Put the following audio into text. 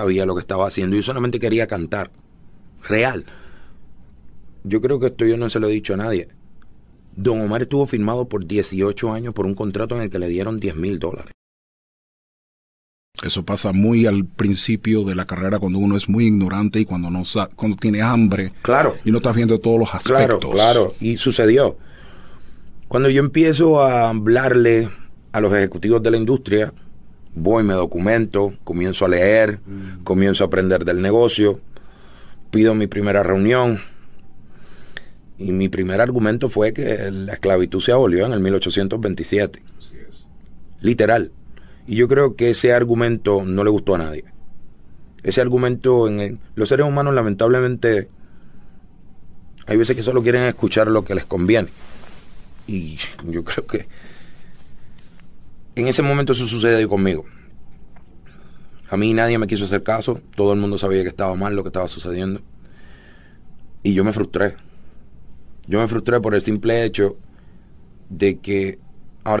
sabía lo que estaba haciendo. y solamente quería cantar. Real. Yo creo que esto yo no se lo he dicho a nadie. Don Omar estuvo firmado por 18 años por un contrato en el que le dieron 10 mil dólares. Eso pasa muy al principio de la carrera cuando uno es muy ignorante y cuando no sabe, cuando tiene hambre. Claro. Y no está viendo todos los aspectos. Claro, claro. Y sucedió. Cuando yo empiezo a hablarle a los ejecutivos de la industria, voy, me documento, comienzo a leer, mm. comienzo a aprender del negocio, pido mi primera reunión. Y mi primer argumento fue que la esclavitud se abolió en el 1827. Literal. Y yo creo que ese argumento no le gustó a nadie. Ese argumento en los seres humanos lamentablemente hay veces que solo quieren escuchar lo que les conviene. Y yo creo que en ese momento eso sucede conmigo. A mí nadie me quiso hacer caso, todo el mundo sabía que estaba mal lo que estaba sucediendo. Y yo me frustré. Yo me frustré por el simple hecho de que